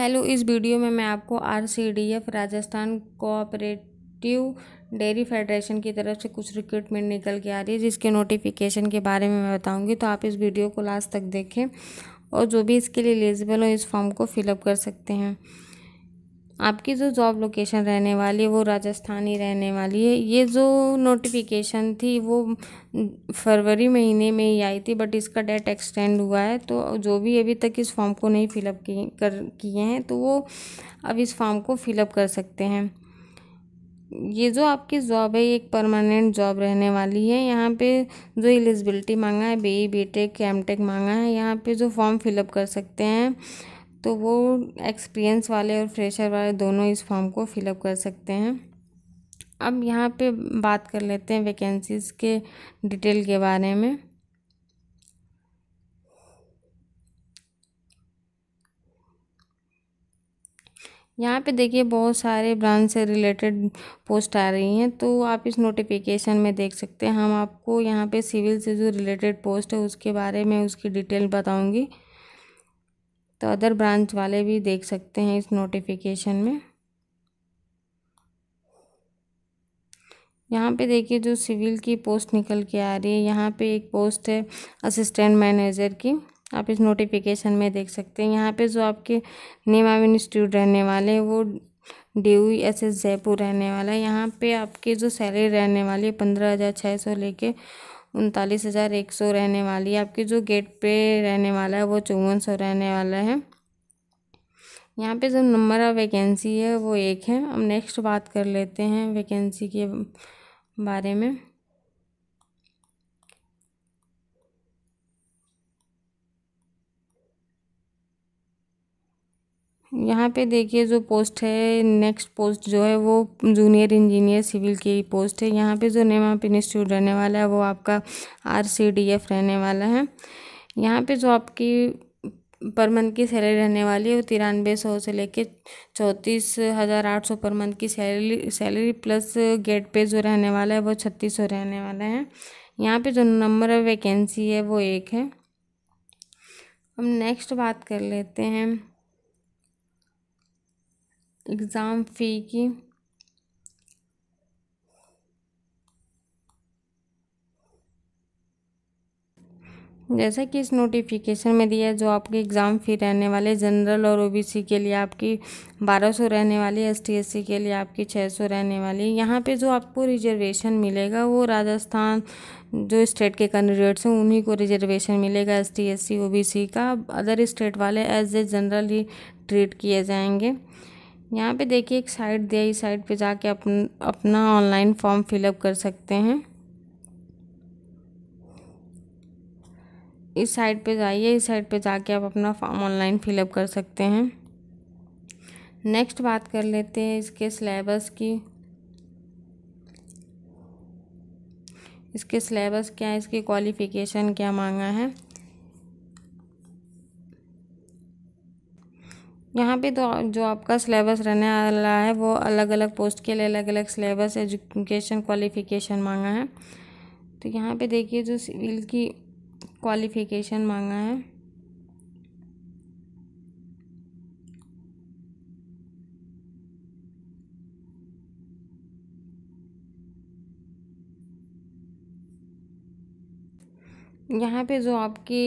hello इस video में मैं आपको RCDF Rajasthan cooperative dairy federation की तरफ से कुछ रिक्रूटमेंट निकल के आ रही है जिसके नोटिफिकेशन के बारे में मैं बताऊंगी तो आप इस वीडियो को लास्ट तक देखें और जो भी इसके लिए एलिजिबल हो इस फॉर्म को फिलअप कर सकते हैं आपकी जो जॉब लोकेशन रहने वाली है वो राजस्थान ही रहने वाली है ये जो नोटिफिकेशन थी वो फरवरी महीने में ही आई थी बट इसका डेट एक्सटेंड हुआ है तो जो भी अभी तक इस फॉर्म को नहीं फिलअप कर किए हैं तो वो अब इस फॉर्म को फिलअप कर सकते हैं ये जो आपकी जॉब है ये एक परमानेंट जॉब रहने वाली है यहाँ पे जो एलिजिबिलिटी मांगा है B B tech M tech मांगा है यहाँ पे जो फॉर्म फिलअप कर सकते हैं तो वो एक्सपीरियंस वाले और फ्रेशर वाले दोनों इस फॉर्म को फिलअप कर सकते हैं अब यहाँ पे बात कर लेते हैं वैकेंसीज़ के डिटेल के बारे में यहाँ पे देखिए बहुत सारे ब्रांच से रिलेटेड पोस्ट आ रही हैं तो आप इस नोटिफिकेशन में देख सकते हैं हम आपको यहाँ पे सिविल से जो रिलेटेड पोस्ट है उसके बारे में उसकी डिटेल बताऊँगी तो अदर ब्रांच वाले भी देख सकते हैं इस नोटिफिकेशन में यहाँ पे देखिए जो सिविल की पोस्ट निकल के आ रही है यहाँ पे एक पोस्ट है असिस्टेंट मैनेजर की आप इस नोटिफिकेशन में देख सकते हैं यहाँ पे जो आपके नेमाविन इंस्टीट्यूट रहने वाले हैं वो D U S S Jaipur रहने वाला है यहाँ पे आपके जो सैलरी रहने वाली है पंद्रह हज़ार छः सौ लेके उनतालीस हज़ार एक सौ रहने वाली है आपके जो गेट पे रहने वाला है वो चौवन सौ रहने वाला है यहाँ पे जो नंबर ऑफ वैकेंसी है वो एक है अब नेक्स्ट बात कर लेते हैं वैकेंसी के बारे में यहाँ पे देखिए जो पोस्ट है नेक्स्ट पोस्ट जो है वो जूनियर इंजीनियर सिविल की पोस्ट है यहाँ पे जो नेम पिन इंस्टीट्यूट रहने वाला है वो आपका आर सी डी एफ रहने वाला है यहाँ पे जो आपकी पर मंथ की सैलरी रहने वाली है वो तिरानवे सौ से लेके चौंतीस हज़ार आठ सौ पर मंथ की सैलरी सैलरी प्लस गेट पे जो रहने वाला है वो छत्तीस सौ रहने वाला है यहाँ पे जो नंबर ऑफ वैकेंसी है वो एक है हम नेक्स्ट बात कर लेते हैं एग्ज़ाम फ़ी की जैसा कि इस नोटिफिकेशन में दिया है जो आपके एग्ज़ाम फ़ी रहने वाले जनरल और ओबीसी के लिए आपकी 1200 रहने वाली एस एससी के लिए आपकी 600 रहने वाली यहाँ पे जो आपको रिजर्वेशन मिलेगा वो राजस्थान जो स्टेट के कैंडिडेट्स हैं उन्हीं को रिजर्वेशन मिलेगा S T S C O B C का अदर स्टेट वाले एज ए जनरल ही ट्रीट किए जाएंगे यहाँ पे देखिए एक साइट दिया इस साइट पे जाके अपन अपना ऑनलाइन फॉर्म फिलअप कर सकते हैं इस साइट पे जाइए इस साइट पे जाके आप अपना फॉर्म ऑनलाइन फिलअप कर सकते हैं नेक्स्ट बात कर लेते हैं इसके सिलेबस की इसके सिलेबस क्या है इसकी क्वालिफ़िकेशन क्या मांगा है यहाँ पे तो जो आपका सिलेबस रहने वाला है वो अलग अलग पोस्ट के लिए अलग अलग सिलेबस एजुकेशन क्वालिफ़िकेशन मांगा है तो यहाँ पे देखिए जो सिविल की क्वालिफ़िकेशन मांगा है यहाँ पे जो आपकी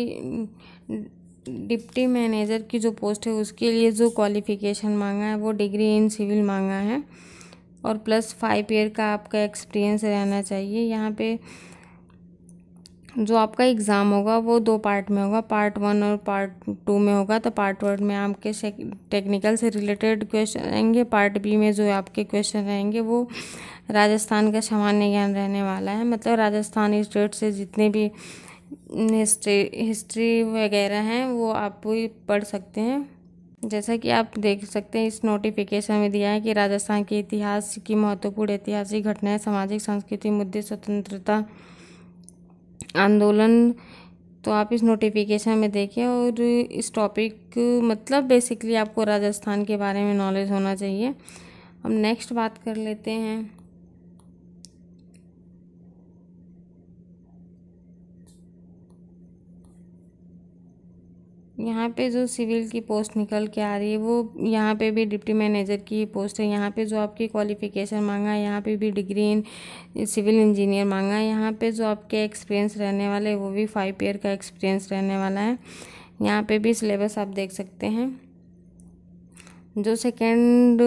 डिप्टी मैनेजर की जो पोस्ट है उसके लिए जो क्वालिफ़िकेशन मांगा है वो डिग्री इन सिविल मांगा है और प्लस फाइव ईयर का आपका एक्सपीरियंस रहना चाहिए यहाँ पे जो आपका एग्ज़ाम होगा वो दो पार्ट में होगा पार्ट वन और पार्ट टू में होगा तो पार्ट वन में आपके टेक्निकल से रिलेटेड क्वेश्चन रहेंगे पार्ट बी में जो आपके क्वेश्चन रहेंगे वो राजस्थान का सामान्य ज्ञान रहने वाला है मतलब राजस्थान स्टेट से जितने भी हिस्ट्री हिस्ट्री वगैरह हैं वो आप भी पढ़ सकते हैं जैसा कि आप देख सकते हैं इस नोटिफिकेशन में दिया है कि राजस्थान के इतिहास की महत्वपूर्ण ऐतिहासिक घटनाएं सामाजिक संस्कृति मुद्दे स्वतंत्रता आंदोलन तो आप इस नोटिफिकेशन में देखें और इस टॉपिक मतलब बेसिकली आपको राजस्थान के बारे में नॉलेज होना चाहिए हम नेक्स्ट बात कर लेते हैं यहाँ पे जो सिविल की पोस्ट निकल के आ रही है वो यहाँ पे भी डिप्टी मैनेजर की पोस्ट है यहाँ पे जो आपकी क्वालिफ़िकेशन मांगा है यहाँ पे भी डिग्री इन सिविल इंजीनियर मांगा है यहाँ पे जो आपके एक्सपीरियंस रहने वाले वो भी फाइव ईयर का एक्सपीरियंस रहने वाला है यहाँ पे भी सिलेबस आप देख सकते हैं जो सेकेंड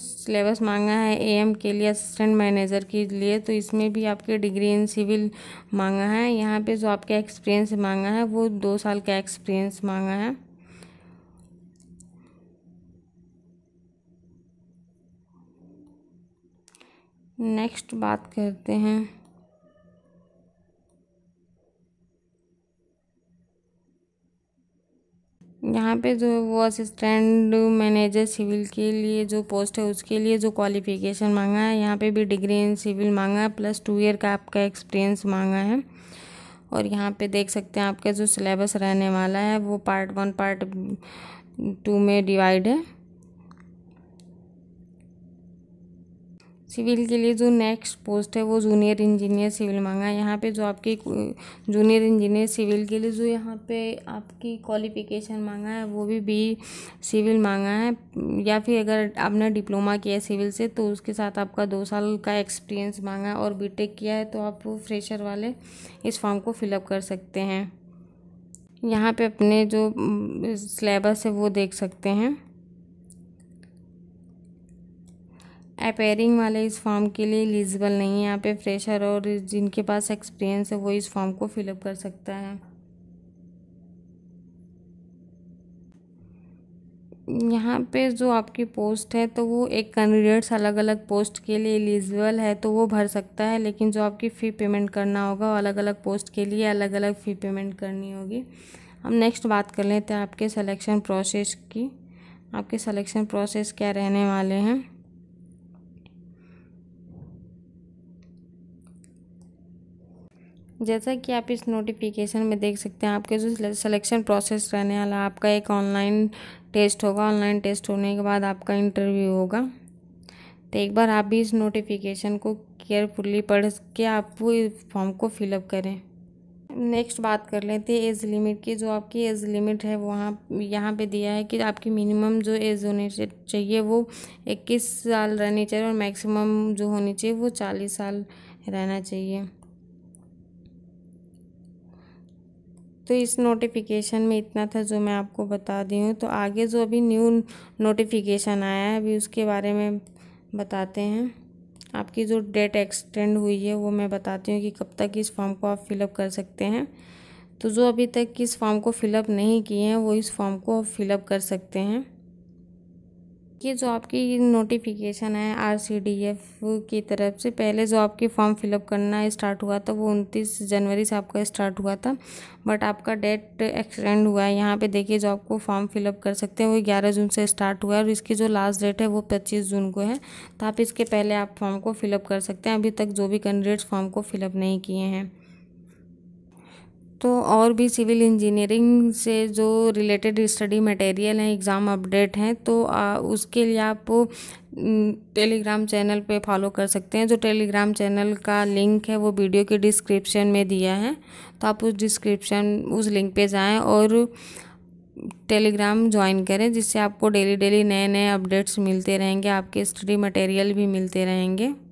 सिलेबस मांगा है एएम के लिए असिस्टेंट मैनेजर के लिए तो इसमें भी आपके डिग्री इन सिविल मांगा है यहाँ पे जो आपके एक्सपीरियंस मांगा है वो दो साल का एक्सपीरियंस मांगा है नेक्स्ट बात करते हैं पे जो वो असिस्टेंट मैनेजर सिविल के लिए जो पोस्ट है उसके लिए जो क्वालिफिकेशन मांगा है यहाँ पे भी डिग्री इन सिविल मांगा है प्लस टू ईयर का आपका एक्सपीरियंस मांगा है और यहाँ पे देख सकते हैं आपका जो सिलेबस रहने वाला है वो पार्ट वन पार्ट टू में डिवाइड है सिविल के लिए जो नेक्स्ट पोस्ट है वो जूनियर इंजीनियर सिविल मांगा है यहाँ पे जो आपकी जूनियर इंजीनियर सिविल के लिए जो यहाँ पे आपकी क्वालिफिकेशन मांगा है वो भी बी सिविल मांगा है या फिर अगर आपने डिप्लोमा किया है सिविल से तो उसके साथ आपका दो साल का एक्सपीरियंस मांगा है और बीटेक किया है तो आप फ्रेशर वाले इस फॉर्म को फिलअप कर सकते हैं यहाँ पे अपने जो सिलेबस mm, है वो देख सकते हैं अपेयरिंग वाले इस फॉर्म के लिए एलिजिबल नहीं है यहाँ पे फ्रेशर और जिनके पास एक्सपीरियंस है वो इस फॉर्म को फिलअप कर सकता है यहाँ पे जो आपकी पोस्ट है तो वो एक कैंडिडेट्स अलग अलग पोस्ट के लिए एलिजिबल है तो वो भर सकता है लेकिन जो आपकी फ़ी पेमेंट करना होगा वो अलग अलग पोस्ट के लिए अलग अलग फ़ी पेमेंट करनी होगी हम नेक्स्ट बात कर लेते हैं आपके सिलेक्शन प्रोसेस की आपके सिलेक्शन प्रोसेस क्या रहने वाले हैं जैसा कि आप इस नोटिफिकेशन में देख सकते हैं आपके जो सिलेक्शन प्रोसेस रहने वाला आपका एक ऑनलाइन टेस्ट होगा ऑनलाइन टेस्ट होने के बाद आपका इंटरव्यू होगा तो एक बार आप भी इस नोटिफिकेशन को केयरफुली पढ़ के आप वो फॉर्म को फिलअप करें नेक्स्ट बात कर लेते हैं एज लिमिट की जो आपकी एज लिमिट है वहाँ यहाँ पे दिया है कि आपकी मिनिमम जो एज होनी चाहिए वो इक्कीस साल रहनी चाहिए और मैक्सिमम जो होनी चाहिए वो चालीस साल रहना चाहिए तो इस नोटिफिकेशन में इतना था जो मैं आपको बता दी हूँ तो आगे जो अभी न्यू नोटिफिकेशन आया है अभी उसके बारे में बताते हैं आपकी जो डेट एक्सटेंड हुई है वो मैं बताती हूँ कि कब तक इस फॉर्म को आप फिलअप कर सकते हैं तो जो अभी तक इस फॉर्म को फिलअप नहीं किए हैं वो इस फॉर्म को फिलअप कर सकते हैं ये जो आपकी नोटिफिकेशन है आरसीडीएफ की तरफ से पहले जो आपके फॉर्म फिलअप करना स्टार्ट हुआ था वो उनतीस जनवरी से आपका स्टार्ट हुआ था बट आपका डेट एक्सटेंड हुआ है यहाँ पे देखिए जो आपको फॉर्म फिलअप कर सकते हैं वो ग्यारह जून से स्टार्ट हुआ है और इसकी जो लास्ट डेट है वो पच्चीस जून को है तो आप इसके पहले आप फॉर्म को फिलअप कर सकते हैं अभी तक जो भी कैंडिडेट्स फॉर्म को फिलअप नहीं किए हैं तो और भी सिविल इंजीनियरिंग से जो रिलेटेड स्टडी मटेरियल हैं एग्ज़ाम अपडेट हैं तो आ, उसके लिए आप टेलीग्राम चैनल पे फॉलो कर सकते हैं जो टेलीग्राम चैनल का लिंक है वो वीडियो के डिस्क्रिप्शन में दिया है तो आप उस डिस्क्रिप्शन उस लिंक पे जाएं और टेलीग्राम ज्वाइन करें जिससे आपको डेली डेली नए नए अपडेट्स मिलते रहेंगे आपके स्टडी मटेरियल भी मिलते रहेंगे